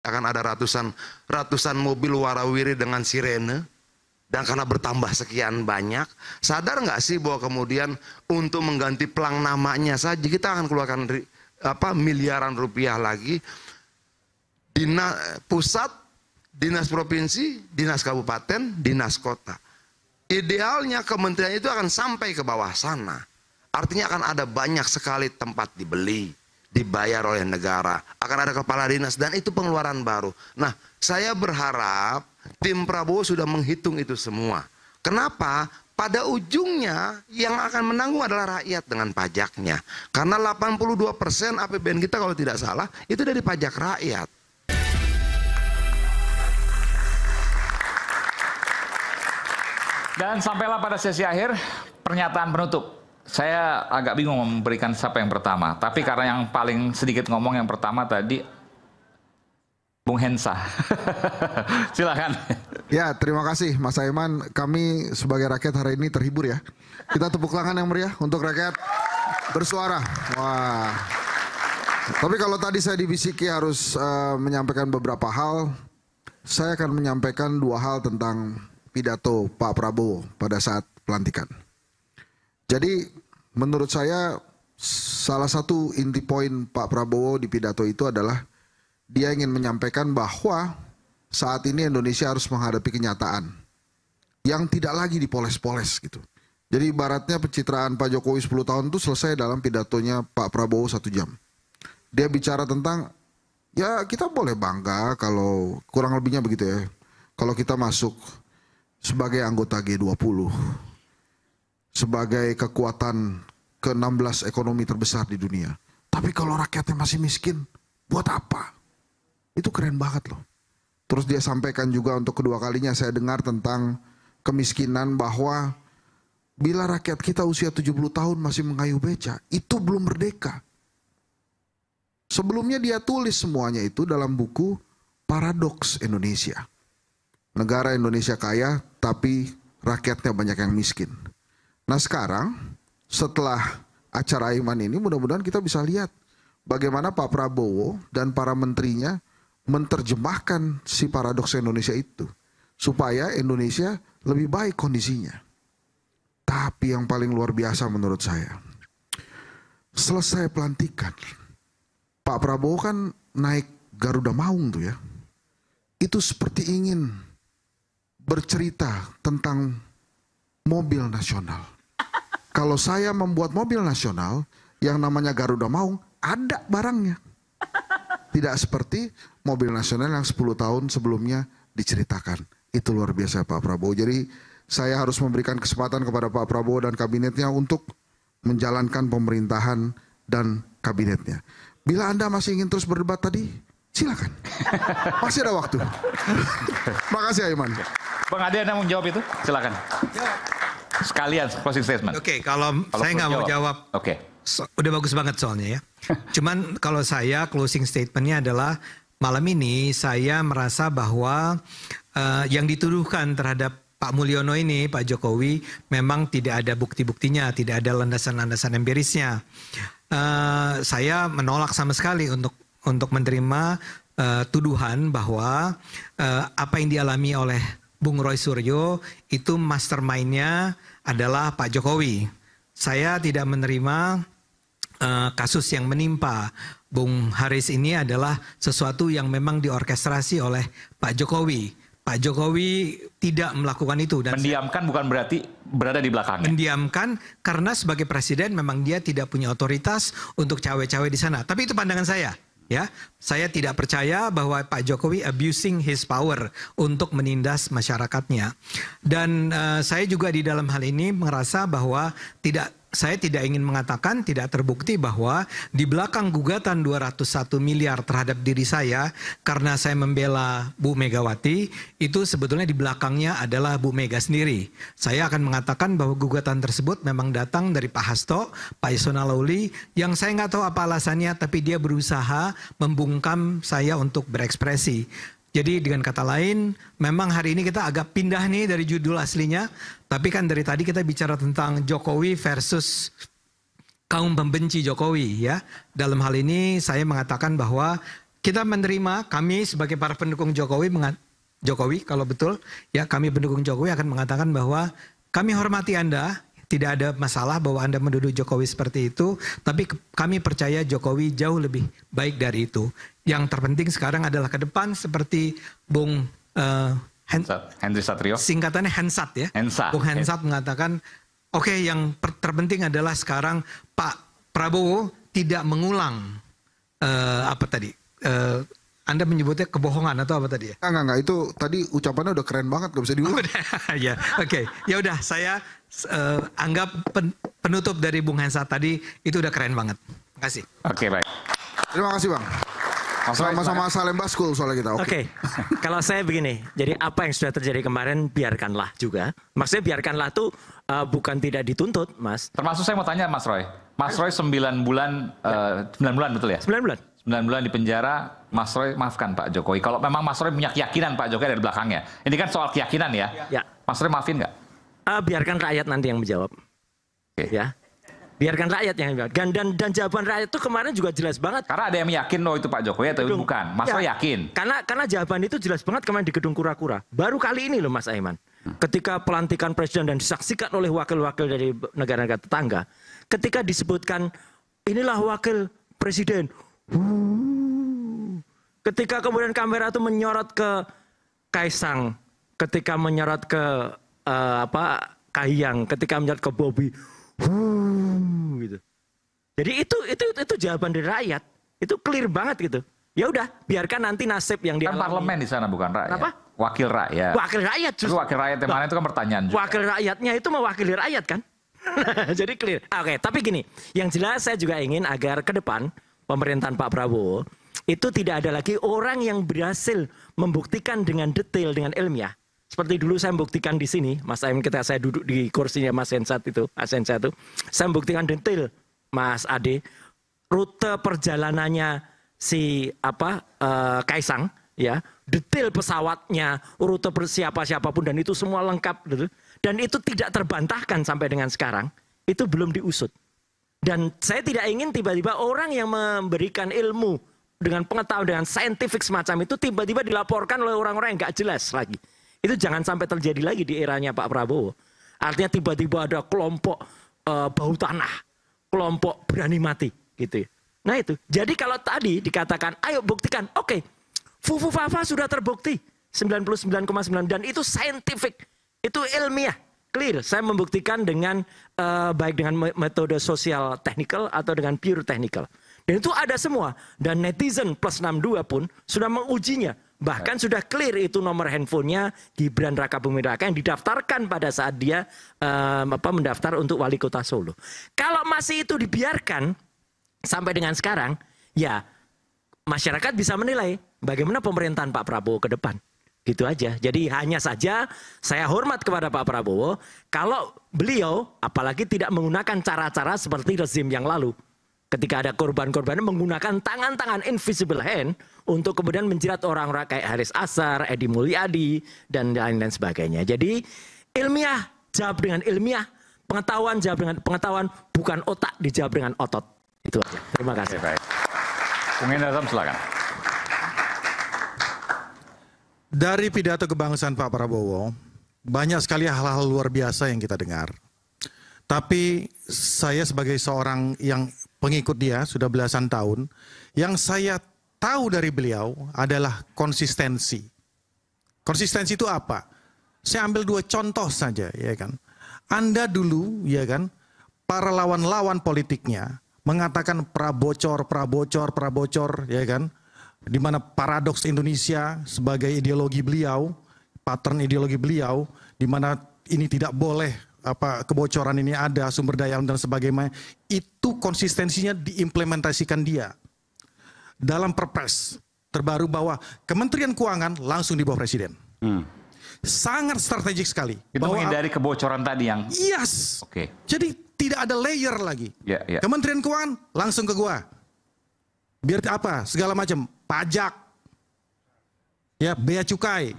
akan ada ratusan ratusan mobil warawiri dengan sirene dan karena bertambah sekian banyak sadar nggak sih bahwa kemudian untuk mengganti pelang namanya saja kita akan keluarkan apa miliaran rupiah lagi dinas pusat dinas provinsi dinas kabupaten dinas kota idealnya kementerian itu akan sampai ke bawah sana artinya akan ada banyak sekali tempat dibeli dibayar oleh negara. Akan ada kepala dinas dan itu pengeluaran baru. Nah, saya berharap tim Prabowo sudah menghitung itu semua. Kenapa? Pada ujungnya yang akan menanggung adalah rakyat dengan pajaknya. Karena 82% persen APBN kita kalau tidak salah itu dari pajak rakyat. Dan sampailah pada sesi akhir pernyataan penutup saya agak bingung memberikan siapa yang pertama, tapi karena yang paling sedikit ngomong yang pertama tadi Bung Hensa. Silakan. Ya, terima kasih Mas Aiman. Kami sebagai rakyat hari ini terhibur ya. Kita tepuk tangan yang meriah untuk rakyat bersuara. Wah. Tapi kalau tadi saya dibisiki harus uh, menyampaikan beberapa hal, saya akan menyampaikan dua hal tentang pidato Pak Prabowo pada saat pelantikan. Jadi menurut saya salah satu inti poin Pak Prabowo di pidato itu adalah dia ingin menyampaikan bahwa saat ini Indonesia harus menghadapi kenyataan yang tidak lagi dipoles-poles gitu. Jadi baratnya pencitraan Pak Jokowi 10 tahun itu selesai dalam pidatonya Pak Prabowo satu jam. Dia bicara tentang ya kita boleh bangga kalau kurang lebihnya begitu ya. Kalau kita masuk sebagai anggota G20 sebagai kekuatan ke-16 ekonomi terbesar di dunia. Tapi kalau rakyatnya masih miskin, buat apa? Itu keren banget loh. Terus dia sampaikan juga untuk kedua kalinya saya dengar tentang kemiskinan bahwa bila rakyat kita usia 70 tahun masih mengayuh beca, itu belum merdeka. Sebelumnya dia tulis semuanya itu dalam buku Paradoks Indonesia. Negara Indonesia kaya tapi rakyatnya banyak yang miskin. Nah sekarang setelah acara iman ini mudah-mudahan kita bisa lihat bagaimana Pak Prabowo dan para menterinya menerjemahkan si paradoks Indonesia itu supaya Indonesia lebih baik kondisinya. Tapi yang paling luar biasa menurut saya, selesai pelantikan, Pak Prabowo kan naik Garuda Maung tuh ya, itu seperti ingin bercerita tentang mobil nasional kalau saya membuat mobil nasional yang namanya Garuda Maung, ada barangnya. Tidak seperti mobil nasional yang 10 tahun sebelumnya diceritakan. Itu luar biasa Pak Prabowo. Jadi saya harus memberikan kesempatan kepada Pak Prabowo dan kabinetnya untuk menjalankan pemerintahan dan kabinetnya. Bila Anda masih ingin terus berdebat tadi, silakan. Masih ada waktu. Makasih Aiman. Bang Ade Anda mau jawab itu? Silakan sekalian closing statement. Oke, okay, kalau, kalau saya nggak mau jawab. Oke. Okay. udah bagus banget soalnya ya. Cuman kalau saya closing statementnya adalah malam ini saya merasa bahwa uh, yang dituduhkan terhadap Pak Mulyono ini, Pak Jokowi, memang tidak ada bukti-buktinya, tidak ada landasan-landasan empirisnya. Uh, saya menolak sama sekali untuk untuk menerima uh, tuduhan bahwa uh, apa yang dialami oleh Bung Roy Suryo itu mastermindnya adalah Pak Jokowi. Saya tidak menerima uh, kasus yang menimpa Bung Haris ini adalah sesuatu yang memang diorkestrasi oleh Pak Jokowi. Pak Jokowi tidak melakukan itu dan mendiamkan bukan berarti berada di belakangnya. Mendiamkan karena sebagai presiden memang dia tidak punya otoritas untuk cawe-cawe di sana. Tapi itu pandangan saya. Ya, saya tidak percaya bahwa Pak Jokowi abusing his power untuk menindas masyarakatnya. Dan uh, saya juga di dalam hal ini merasa bahwa tidak saya tidak ingin mengatakan tidak terbukti bahwa di belakang gugatan 201 miliar terhadap diri saya karena saya membela Bu Megawati itu sebetulnya di belakangnya adalah Bu Mega sendiri. Saya akan mengatakan bahwa gugatan tersebut memang datang dari Pak Hasto, Pak Isona Lauli yang saya nggak tahu apa alasannya tapi dia berusaha membungkam saya untuk berekspresi. Jadi dengan kata lain, memang hari ini kita agak pindah nih dari judul aslinya, tapi kan dari tadi kita bicara tentang Jokowi versus kaum pembenci Jokowi ya. Dalam hal ini saya mengatakan bahwa kita menerima kami sebagai para pendukung Jokowi mengat Jokowi kalau betul ya kami pendukung Jokowi akan mengatakan bahwa kami hormati Anda, tidak ada masalah bahwa Anda menduduk Jokowi seperti itu, tapi kami percaya Jokowi jauh lebih baik dari itu yang terpenting sekarang adalah ke depan seperti Bung uh, eh, Hendri Satrio. Singkatannya Hensat ya. Hensa. Bung Hensat mengatakan, oke okay, yang terpenting adalah sekarang Pak Prabowo tidak mengulang uh, apa tadi? Uh, anda menyebutnya kebohongan atau apa tadi ya? Enggak, enggak, itu tadi ucapannya udah keren banget, gak bisa diulang. Oh, ya, oke. Okay. Ya udah, saya uh, anggap pen, penutup dari Bung Hensa tadi itu udah keren banget. Terima kasih. Oke, okay, baik. Terima kasih, Bang. Sama-sama asal lembah school soalnya kita. Oke. Okay. Okay. Kalau saya begini, jadi apa yang sudah terjadi kemarin biarkanlah juga. Maksudnya biarkanlah tuh uh, bukan tidak dituntut, Mas. Termasuk saya mau tanya Mas Roy. Mas Roy 9 bulan uh, eh, 9 bulan betul ya? 9 bulan. 9 bulan di penjara, Mas Roy maafkan Pak Jokowi. Kalau memang Mas Roy punya keyakinan Pak Jokowi dari belakangnya. Ini kan soal keyakinan ya. ya. Mas Roy maafin nggak? Uh, biarkan rakyat nanti yang menjawab. Okay. Ya biarkan rakyat yang dan dan dan jawaban rakyat itu kemarin juga jelas banget karena ada yang yakin loh itu Pak Jokowi atau gedung, bukan Mas ya, yakin karena karena jawaban itu jelas banget kemarin di gedung kura-kura baru kali ini loh Mas Aiman hmm. ketika pelantikan presiden dan disaksikan oleh wakil-wakil dari negara-negara tetangga ketika disebutkan inilah wakil presiden ketika kemudian kamera itu menyorot ke Kaisang ketika menyorot ke uh, apa Kahiyang ketika menyorot ke Bobby Wuh, gitu. Jadi itu itu itu jawaban dari rakyat. Itu clear banget gitu. Ya udah, biarkan nanti nasib yang di. Kan parlemen di sana bukan rakyat. Apa? Wakil rakyat. Wakil rakyat justru. Wakil rakyat yang mana itu kan pertanyaan juga. Wakil rakyatnya itu mewakili rakyat kan? Jadi clear. Ah, oke, okay, tapi gini, yang jelas saya juga ingin agar ke depan pemerintahan Pak Prabowo itu tidak ada lagi orang yang berhasil membuktikan dengan detail dengan ilmiah seperti dulu saya membuktikan di sini, Mas Aim kita saya duduk di kursinya Mas Hensat itu, Mas Hensat itu, saya buktikan detail Mas Ade rute perjalanannya si apa uh, Kaisang ya, detail pesawatnya, rute persiapa siapapun dan itu semua lengkap gitu. Dan itu tidak terbantahkan sampai dengan sekarang, itu belum diusut. Dan saya tidak ingin tiba-tiba orang yang memberikan ilmu dengan pengetahuan dengan saintifik semacam itu tiba-tiba dilaporkan oleh orang-orang yang nggak jelas lagi. Itu jangan sampai terjadi lagi di eranya Pak Prabowo. Artinya tiba-tiba ada kelompok uh, eh, bau tanah, kelompok berani mati gitu ya. Nah itu. Jadi kalau tadi dikatakan ayo buktikan. Oke. Okay. Fufu Fafa sudah terbukti 99,9 dan itu scientific. Itu ilmiah. Clear. Saya membuktikan dengan uh, baik dengan metode sosial technical atau dengan pure technical. Dan itu ada semua. Dan netizen plus 62 pun sudah mengujinya Bahkan ya. sudah clear itu nomor handphonenya Gibran Raka Bumi Raka yang didaftarkan pada saat dia um, apa, mendaftar untuk wali kota Solo. Kalau masih itu dibiarkan sampai dengan sekarang, ya masyarakat bisa menilai bagaimana pemerintahan Pak Prabowo ke depan. Gitu aja. Jadi hanya saja saya hormat kepada Pak Prabowo kalau beliau apalagi tidak menggunakan cara-cara seperti rezim yang lalu ketika ada korban-korbannya menggunakan tangan-tangan invisible hand untuk kemudian menjerat orang-orang kayak Haris Asar, Edi Mulyadi, dan lain-lain sebagainya. Jadi ilmiah jawab dengan ilmiah, pengetahuan jawab dengan pengetahuan, bukan otak dijawab dengan otot. Itu aja. Terima kasih. Oke, baik. Bung Indra silakan. Dari pidato kebangsaan Pak Prabowo, banyak sekali hal-hal luar biasa yang kita dengar. Tapi saya sebagai seorang yang pengikut dia sudah belasan tahun. Yang saya tahu dari beliau adalah konsistensi. Konsistensi itu apa? Saya ambil dua contoh saja, ya kan. Anda dulu, ya kan, para lawan-lawan politiknya mengatakan prabocor, prabocor, prabocor, ya kan. Di mana paradoks Indonesia sebagai ideologi beliau, pattern ideologi beliau, di mana ini tidak boleh apa kebocoran ini ada, sumber daya dan sebagainya, itu konsistensinya diimplementasikan dia dalam Perpres terbaru bahwa Kementerian Keuangan langsung di bawah Presiden. Hmm. Sangat strategik sekali. Itu bahwa menghindari kebocoran tadi yang. Yes. Oke. Okay. Jadi tidak ada layer lagi. Yeah, yeah. Kementerian Keuangan langsung ke gua. Biar apa? Segala macam pajak, ya bea cukai,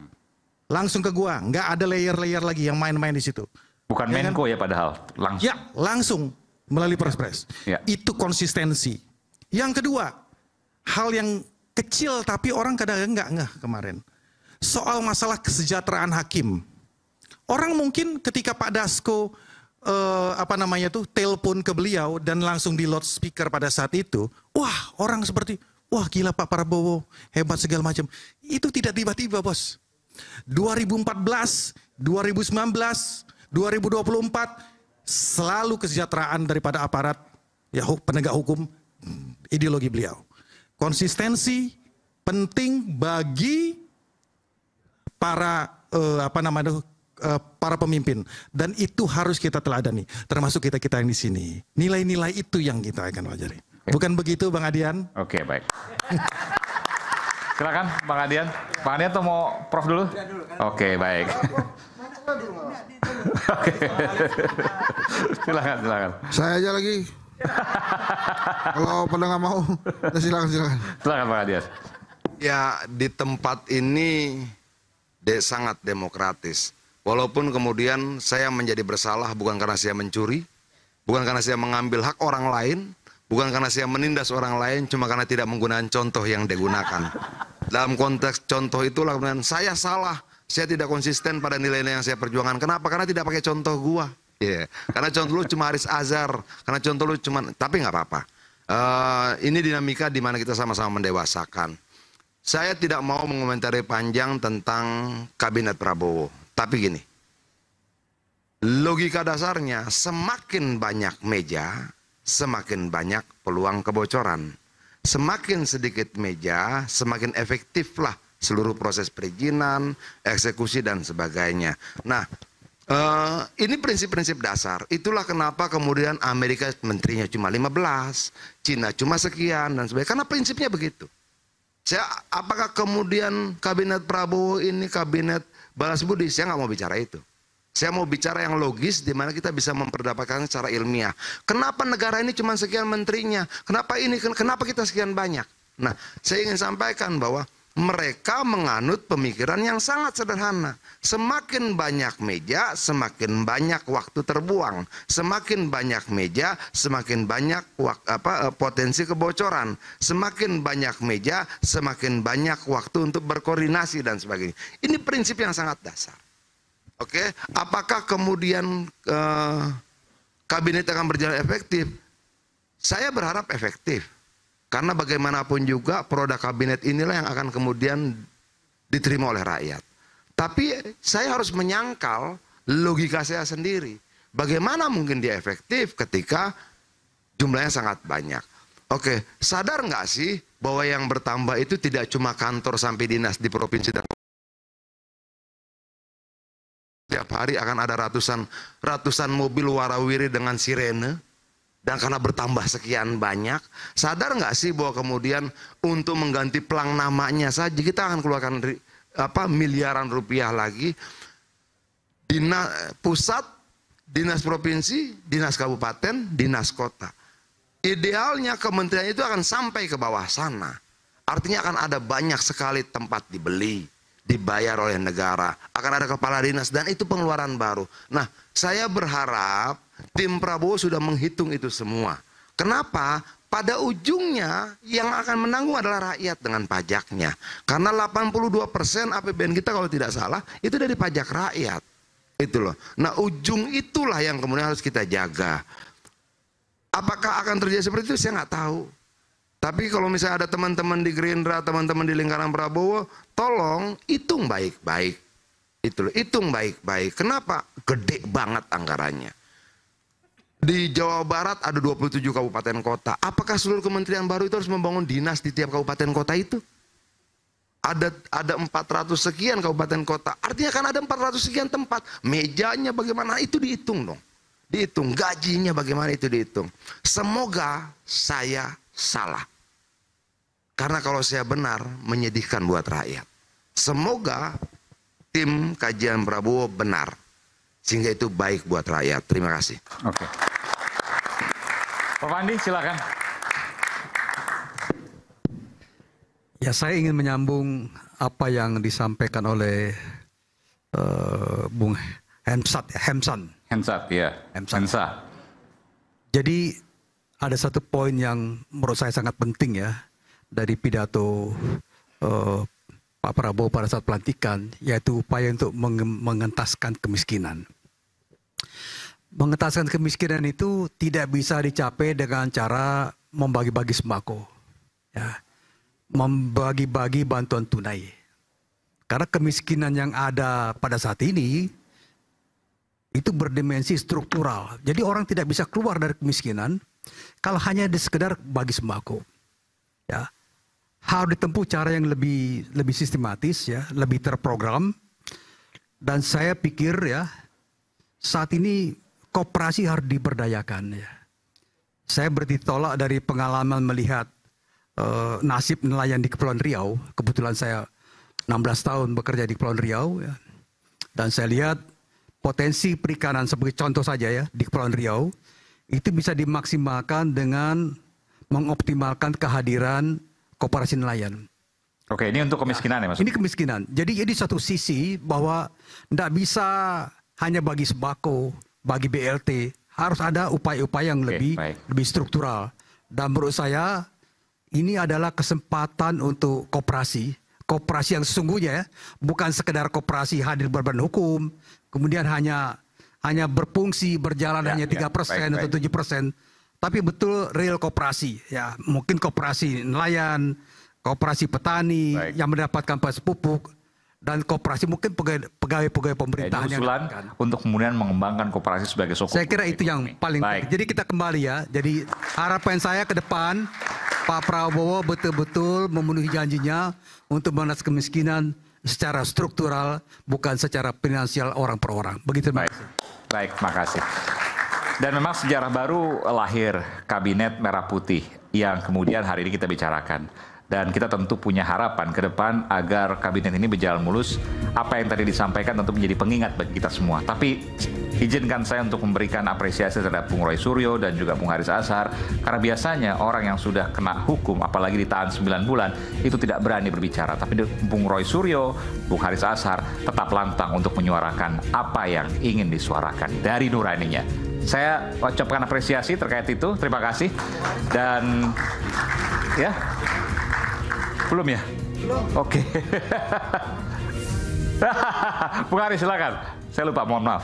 langsung ke gua. Nggak ada layer-layer lagi yang main-main di situ. Bukan ya kan? Menko kan? ya padahal, langsung. Ya, langsung melalui Perpres. Ya. Itu konsistensi. Yang kedua, hal yang kecil tapi orang kadang-kadang nggak kemarin. Soal masalah kesejahteraan hakim. Orang mungkin ketika Pak Dasko eh, apa namanya tuh telepon ke beliau dan langsung di loudspeaker pada saat itu, wah orang seperti wah gila Pak Prabowo hebat segala macam. Itu tidak tiba-tiba bos. 2014, 2019, 2024 selalu kesejahteraan daripada aparat ya penegak hukum hmm, ideologi beliau. Konsistensi penting bagi para eh, apa namanya eh, para pemimpin dan itu harus kita teladani termasuk kita kita yang di sini nilai-nilai itu yang kita akan pelajari bukan begitu bang Adian oke okay, baik silakan bang Adian bang Adian tuh mau prof dulu, iya, kan. oke okay, baik Oke. silakan, silakan. Saya aja lagi. Kalau pendengar mau, ya silakan, silakan. Silakan Pak Adias. Ya, di tempat ini de sangat demokratis. Walaupun kemudian saya menjadi bersalah bukan karena saya mencuri, bukan karena saya mengambil hak orang lain, bukan karena saya menindas orang lain, cuma karena tidak menggunakan contoh yang digunakan. Dalam konteks contoh itulah kemudian saya salah, saya tidak konsisten pada nilai-nilai yang saya perjuangkan. Kenapa? Karena tidak pakai contoh gua. Iya. Yeah. Karena contoh lu cuma Haris Azhar, karena contoh lu cuma tapi nggak apa-apa. Uh, ini dinamika di mana kita sama-sama mendewasakan. Saya tidak mau mengomentari panjang tentang kabinet Prabowo, tapi gini. Logika dasarnya semakin banyak meja, semakin banyak peluang kebocoran. Semakin sedikit meja, semakin efektiflah seluruh proses perizinan, eksekusi dan sebagainya. Nah, eh, ini prinsip-prinsip dasar. Itulah kenapa kemudian Amerika menterinya cuma 15, Cina cuma sekian dan sebagainya. Karena prinsipnya begitu. Saya apakah kemudian kabinet Prabowo ini kabinet balas budi? Saya nggak mau bicara itu. Saya mau bicara yang logis di mana kita bisa memperdapatkan secara ilmiah. Kenapa negara ini cuma sekian menterinya? Kenapa ini? Kenapa kita sekian banyak? Nah, saya ingin sampaikan bahwa mereka menganut pemikiran yang sangat sederhana. Semakin banyak meja, semakin banyak waktu terbuang. Semakin banyak meja, semakin banyak apa, eh, potensi kebocoran. Semakin banyak meja, semakin banyak waktu untuk berkoordinasi dan sebagainya. Ini prinsip yang sangat dasar. Oke, apakah kemudian eh, kabinet akan berjalan efektif? Saya berharap efektif karena bagaimanapun juga produk kabinet inilah yang akan kemudian diterima oleh rakyat. Tapi saya harus menyangkal logika saya sendiri. Bagaimana mungkin dia efektif ketika jumlahnya sangat banyak. Oke, sadar nggak sih bahwa yang bertambah itu tidak cuma kantor sampai dinas di provinsi dan setiap hari akan ada ratusan ratusan mobil warawiri dengan sirene dan karena bertambah sekian banyak, sadar nggak sih bahwa kemudian untuk mengganti pelang namanya saja kita akan keluarkan apa miliaran rupiah lagi. Dinas pusat, dinas provinsi, dinas kabupaten, dinas kota. Idealnya kementerian itu akan sampai ke bawah sana. Artinya akan ada banyak sekali tempat dibeli, dibayar oleh negara, akan ada kepala dinas dan itu pengeluaran baru. Nah, saya berharap tim Prabowo sudah menghitung itu semua. Kenapa? Pada ujungnya yang akan menanggung adalah rakyat dengan pajaknya. Karena 82 persen APBN kita kalau tidak salah itu dari pajak rakyat. Itu loh. Nah ujung itulah yang kemudian harus kita jaga. Apakah akan terjadi seperti itu saya nggak tahu. Tapi kalau misalnya ada teman-teman di Gerindra, teman-teman di lingkaran Prabowo, tolong hitung baik-baik. Itu loh, hitung baik-baik. Kenapa? Gede banget anggarannya di Jawa Barat ada 27 kabupaten kota. Apakah seluruh kementerian baru itu harus membangun dinas di tiap kabupaten kota itu? Ada ada 400 sekian kabupaten kota. Artinya kan ada 400 sekian tempat. Mejanya bagaimana itu dihitung dong. Dihitung gajinya bagaimana itu dihitung. Semoga saya salah. Karena kalau saya benar menyedihkan buat rakyat. Semoga tim kajian Prabowo benar sehingga itu baik buat rakyat. Terima kasih. Oke. Okay. Pak Pandi silakan. Ya saya ingin menyambung apa yang disampaikan oleh uh, Bung Hemsat, ya, Hemsan. Hemsat, ya. Hemsat. Hemsa. Jadi ada satu poin yang menurut saya sangat penting ya dari pidato uh, Pak Prabowo pada saat pelantikan, yaitu upaya untuk mengentaskan kemiskinan. Mengentaskan kemiskinan itu tidak bisa dicapai dengan cara membagi-bagi sembako, ya, membagi-bagi bantuan tunai. Karena kemiskinan yang ada pada saat ini itu berdimensi struktural. Jadi orang tidak bisa keluar dari kemiskinan kalau hanya di sekedar bagi sembako. Ya harus ditempuh cara yang lebih lebih sistematis ya, lebih terprogram. Dan saya pikir ya, saat ini kooperasi harus diberdayakan ya. Saya bertitolak dari pengalaman melihat uh, nasib nelayan di Kepulauan Riau. Kebetulan saya 16 tahun bekerja di Kepulauan Riau ya. Dan saya lihat potensi perikanan sebagai contoh saja ya di Kepulauan Riau itu bisa dimaksimalkan dengan mengoptimalkan kehadiran koperasi nelayan. Oke, ini untuk kemiskinan ya, ya Mas? Ini kemiskinan. Jadi jadi ya satu sisi bahwa tidak bisa hanya bagi sembako, bagi BLT, harus ada upaya-upaya yang lebih baik. lebih struktural. Dan menurut saya ini adalah kesempatan untuk koperasi, koperasi yang sesungguhnya ya, bukan sekedar koperasi hadir berbadan hukum, kemudian hanya hanya berfungsi berjalan ya, hanya ya. tiga persen atau tujuh persen tapi betul real kooperasi ya mungkin kooperasi nelayan kooperasi petani Baik. yang mendapatkan pas pupuk dan kooperasi mungkin pegawai-pegawai pemerintahan ya, usulan yang untuk kemudian mengembangkan kooperasi sebagai sosok saya kira itu yang paling Baik. jadi kita kembali ya jadi harapan saya ke depan Pak Prabowo betul-betul memenuhi janjinya untuk menas kemiskinan secara struktural bukan secara finansial orang per orang begitu Baik. Baik, kasih. Dan memang sejarah baru lahir kabinet merah putih yang kemudian hari ini kita bicarakan. Dan kita tentu punya harapan ke depan agar kabinet ini berjalan mulus. Apa yang tadi disampaikan tentu menjadi pengingat bagi kita semua. Tapi izinkan saya untuk memberikan apresiasi terhadap Bung Roy Suryo dan juga Bung Haris Azhar karena biasanya orang yang sudah kena hukum apalagi ditahan 9 bulan itu tidak berani berbicara tapi Bung Roy Suryo, Bung Haris Azhar tetap lantang untuk menyuarakan apa yang ingin disuarakan dari nuraninya saya ucapkan apresiasi terkait itu. Terima kasih. Dan ya. Belum ya? Belum. Oke. Okay. Bung Ari silakan. Saya lupa, mohon maaf.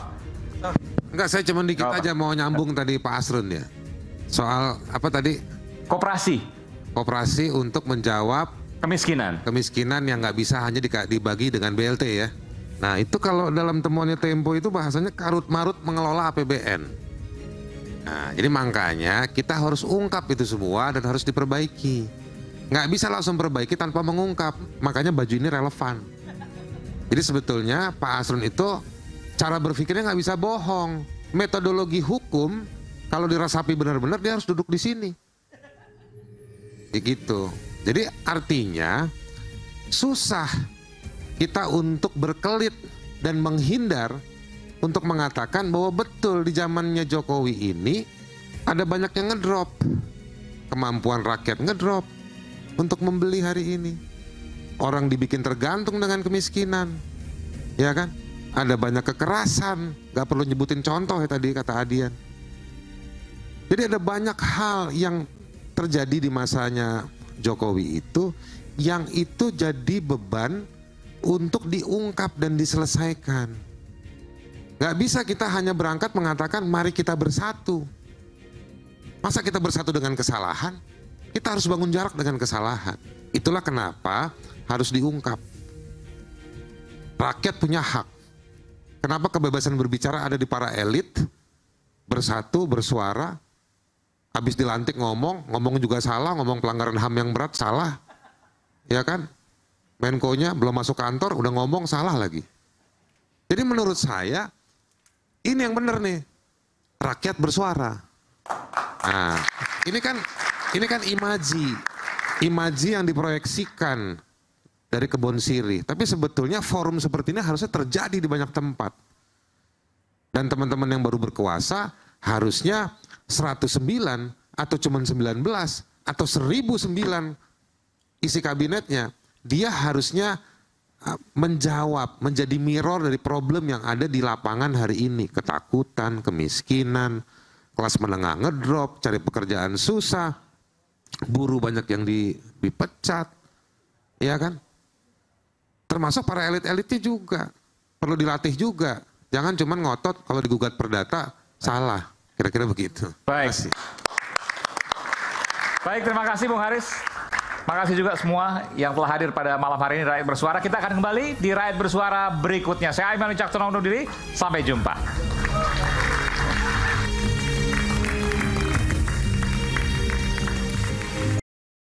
Enggak, saya cuma dikit oh. aja mau nyambung tadi Pak Asrun ya. Soal apa tadi? Koperasi. Koperasi untuk menjawab kemiskinan. Kemiskinan yang nggak bisa hanya dibagi dengan BLT ya. Nah, itu kalau dalam temuannya Tempo itu bahasanya karut marut mengelola APBN. Nah, jadi makanya kita harus ungkap itu semua dan harus diperbaiki. Nggak bisa langsung perbaiki tanpa mengungkap. Makanya baju ini relevan. Jadi sebetulnya Pak Asrun itu cara berpikirnya nggak bisa bohong. Metodologi hukum kalau dirasapi benar-benar dia harus duduk di sini. Begitu. Jadi artinya susah kita untuk berkelit dan menghindar untuk mengatakan bahwa betul di zamannya Jokowi ini ada banyak yang ngedrop. Kemampuan rakyat ngedrop untuk membeli hari ini. Orang dibikin tergantung dengan kemiskinan. Ya kan? Ada banyak kekerasan, gak perlu nyebutin contoh ya tadi kata Adian. Jadi ada banyak hal yang terjadi di masanya Jokowi itu yang itu jadi beban untuk diungkap dan diselesaikan. Gak bisa kita hanya berangkat mengatakan mari kita bersatu. Masa kita bersatu dengan kesalahan? Kita harus bangun jarak dengan kesalahan. Itulah kenapa harus diungkap. Rakyat punya hak. Kenapa kebebasan berbicara ada di para elit? Bersatu, bersuara, habis dilantik ngomong, ngomong juga salah, ngomong pelanggaran HAM yang berat salah. Ya kan? Menko-nya belum masuk kantor, udah ngomong salah lagi. Jadi menurut saya, ini yang benar nih. Rakyat bersuara. Nah, ini kan ini kan imaji. Imaji yang diproyeksikan dari kebun sirih. Tapi sebetulnya forum seperti ini harusnya terjadi di banyak tempat. Dan teman-teman yang baru berkuasa harusnya 109 atau cuman 19 atau 1009 isi kabinetnya, dia harusnya Ah, menjawab, menjadi mirror dari problem yang ada di lapangan hari ini. Ketakutan, kemiskinan, kelas menengah ngedrop, cari pekerjaan susah, buruh banyak yang dipecat, ya kan? Termasuk para elit-elitnya juga. Perlu dilatih juga. Jangan cuma ngotot kalau digugat perdata, salah. Kira-kira begitu. Baik. Terima kasih. Baik, terima kasih Bung Haris. Makasih juga semua yang telah hadir pada malam hari ini Rakyat Bersuara. Kita akan kembali di Rakyat Bersuara berikutnya. Saya Aiman Wicaksono undur diri. Sampai jumpa.